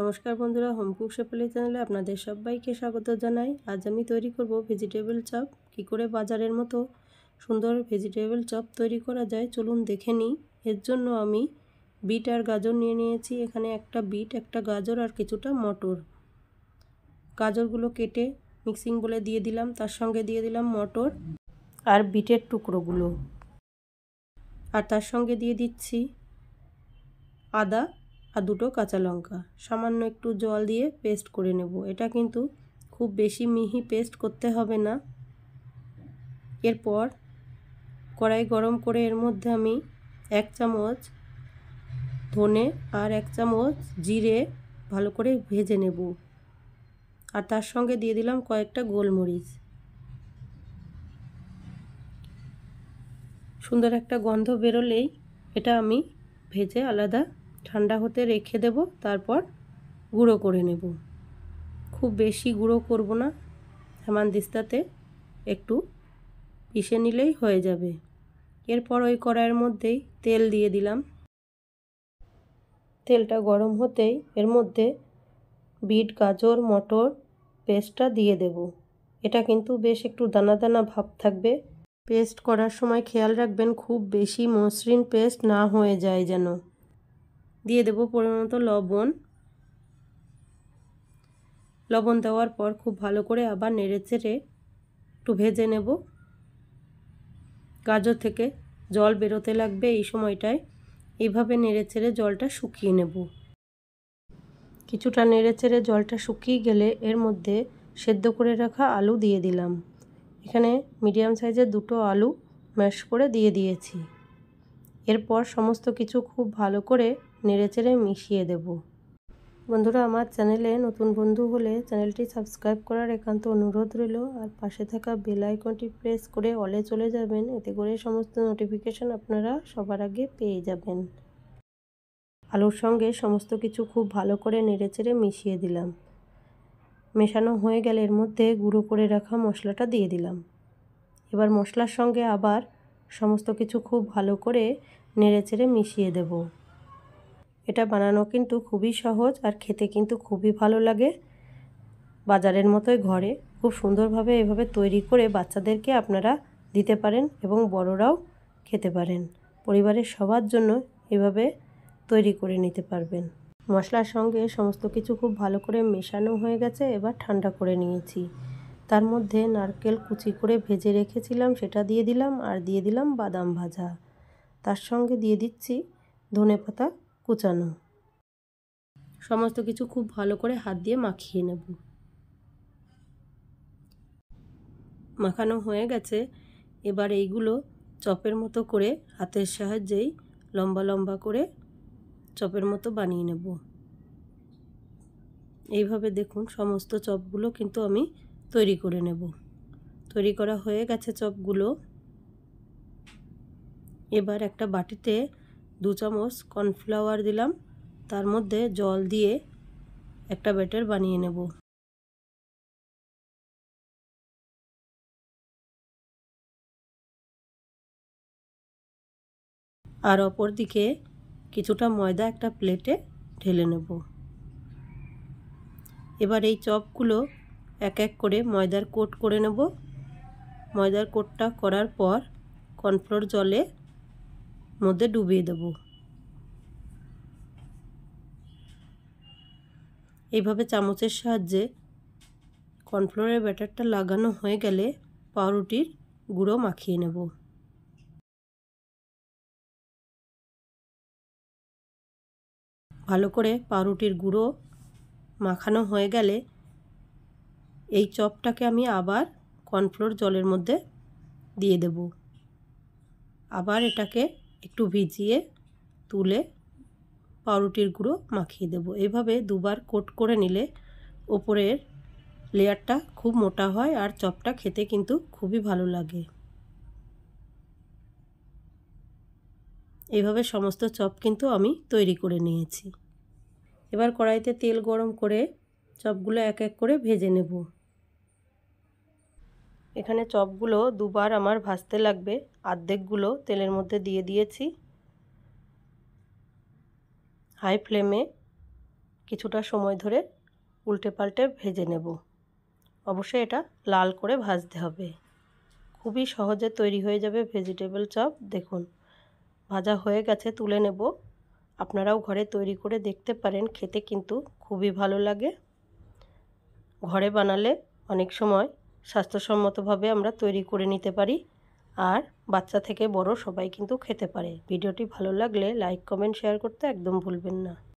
নমস্কার বন্ধুরা হোমকুক সেপালি চ্যানেলে আপনাদের সবাইকে স্বাগত জানাই আজ আমি তৈরি করব ভেজিটেবল চপ কি করে বাজারের মতো সুন্দর ভেজিটেবল চপ তৈরি করা যায় চলুন দেখে নিই এর জন্য আমি বিট আর গাজর নিয়ে নিয়েছি এখানে একটা বিট একটা গাজর আর কিছুটা মটর গাজরগুলো কেটে মিক্সিং বলে দিয়ে দিলাম তার সঙ্গে দিয়ে দিলাম মটর আর বিটের টুকরোগুলো আর তার সঙ্গে দিয়ে দিচ্ছি আদা আর দুটো কাঁচা লঙ্কা সামান্য একটু জল দিয়ে পেস্ট করে নেব এটা কিন্তু খুব বেশি মিহি পেস্ট করতে হবে না এরপর কড়াই গরম করে এর মধ্যে আমি এক চামচ ধনে আর এক চামচ জিরে ভালো করে ভেজে নেব আর তার সঙ্গে দিয়ে দিলাম কয়েকটা গোলমরিচ সুন্দর একটা গন্ধ বেরোলেই এটা আমি ভেজে আলাদা ঠান্ডা হতে রেখে দেব তারপর গুঁড়ো করে নেব খুব বেশি গুঁড়ো করব না হেমানদিস্তাতে একটু পিষে নিলেই হয়ে যাবে এরপর ওই কড়াইয়ের মধ্যেই তেল দিয়ে দিলাম তেলটা গরম হতেই এর মধ্যে বিট গাজর মটর পেস্টটা দিয়ে দেব এটা কিন্তু বেশ একটু দানা দানা ভাব থাকবে পেস্ট করার সময় খেয়াল রাখবেন খুব বেশি মসৃণ পেস্ট না হয়ে যায় যেন দিয়ে দেব পরিমাণ লবণ লবণ দেওয়ার পর খুব ভালো করে আবার নেড়ে চেড়ে একটু ভেজে নেব গাজর থেকে জল বেরোতে লাগবে এই সময়টায় এইভাবে নেড়ে চেড়ে জলটা শুকিয়ে নেব কিছুটা নেড়ে চেড়ে জলটা শুকিয়ে গেলে এর মধ্যে সেদ্ধ করে রাখা আলু দিয়ে দিলাম এখানে মিডিয়াম সাইজের দুটো আলু ম্যাশ করে দিয়ে দিয়েছি এরপর সমস্ত কিছু খুব ভালো করে নেড়েচেড়ে মিশিয়ে দেব বন্ধুরা আমার চ্যানেলে নতুন বন্ধু হলে চ্যানেলটি সাবস্ক্রাইব করার একান্ত অনুরোধ রইল আর পাশে থাকা বেল আইকনটি প্রেস করে অলে চলে যাবেন এতে করে সমস্ত নোটিফিকেশন আপনারা সবার আগে পেয়ে যাবেন আলুর সঙ্গে সমস্ত কিছু খুব ভালো করে নেড়েচেড়ে মিশিয়ে দিলাম মেশানো হয়ে গেলে এর মধ্যে গুঁড়ো করে রাখা মশলাটা দিয়ে দিলাম এবার মশলার সঙ্গে আবার সমস্ত কিছু খুব ভালো করে নেড়েচেড়ে মিশিয়ে দেবো এটা বানানো কিন্তু খুবই সহজ আর খেতে কিন্তু খুবই ভালো লাগে বাজারের মতোই ঘরে খুব সুন্দরভাবে এভাবে তৈরি করে বাচ্চাদেরকে আপনারা দিতে পারেন এবং বড়রাও খেতে পারেন পরিবারের সবার জন্য এভাবে তৈরি করে নিতে পারবেন মশলার সঙ্গে সমস্ত কিছু খুব ভালো করে মেশানো হয়ে গেছে এবার ঠান্ডা করে নিয়েছি তার মধ্যে নারকেল কুচি করে ভেজে রেখেছিলাম সেটা দিয়ে দিলাম আর দিয়ে দিলাম বাদাম ভাজা তার সঙ্গে দিয়ে দিচ্ছি ধনে পাতা কোচানো সমস্ত কিছু খুব ভালো করে হাত দিয়ে মাখিয়ে নেব মাখানো হয়ে গেছে এবার এইগুলো চপের মতো করে হাতের সাহায্যেই লম্বা লম্বা করে চপের মতো বানিয়ে নেব এইভাবে দেখুন সমস্ত চপগুলো কিন্তু আমি তৈরি করে নেব তৈরি করা হয়ে গেছে চপগুলো এবার একটা বাটিতে দু চামচ কর্নফ্লাওয়ার দিলাম তার মধ্যে জল দিয়ে একটা ব্যাটার বানিয়ে নেব আর অপর দিকে কিছুটা ময়দা একটা প্লেটে ঢেলে নেব এবার এই চপগুলো এক এক করে ময়দার কোট করে নেব ময়দার কোটটা করার পর কর্নফ্লোর জলে মধ্যে ডুবিয়ে দেব এইভাবে চামচের সাহায্যে কর্নফ্লোরের ব্যাটারটা লাগানো হয়ে গেলে পাউরুটির গুঁড়ো মাখিয়ে নেব ভালো করে পাউরুটির গুঁড়ো মাখানো হয়ে গেলে এই চপটাকে আমি আবার কর্নফ্লোর জলের মধ্যে দিয়ে দেব আবার এটাকে একটু ভিজিয়ে তুলে পাউরুটির গুঁড়ো মাখিয়ে দেব এভাবে দুবার কোট করে নিলে ওপরের লেয়ারটা খুব মোটা হয় আর চপটা খেতে কিন্তু খুবই ভালো লাগে এভাবে সমস্ত চপ কিন্তু আমি তৈরি করে নিয়েছি এবার কড়াইতে তেল গরম করে চপগুলো এক এক করে ভেজে নেব এখানে চপগুলো দুবার আমার ভাজতে লাগবে আর্ধেকগুলো তেলের মধ্যে দিয়ে দিয়েছি হাই ফ্লেমে কিছুটা সময় ধরে উল্টে পাল্টে ভেজে নেব অবশ্যই এটা লাল করে ভাজতে হবে খুবই সহজে তৈরি হয়ে যাবে ভেজিটেবল চপ দেখুন ভাজা হয়ে গেছে তুলে নেব আপনারাও ঘরে তৈরি করে দেখতে পারেন খেতে কিন্তু খুবই ভালো লাগে ঘরে বানালে অনেক সময় স্বাস্থ্যসম্মতভাবে আমরা তৈরি করে নিতে পারি আর বাচ্চা থেকে বড় সবাই কিন্তু খেতে পারে ভিডিওটি ভালো লাগলে লাইক কমেন্ট শেয়ার করতে একদম ভুলবেন না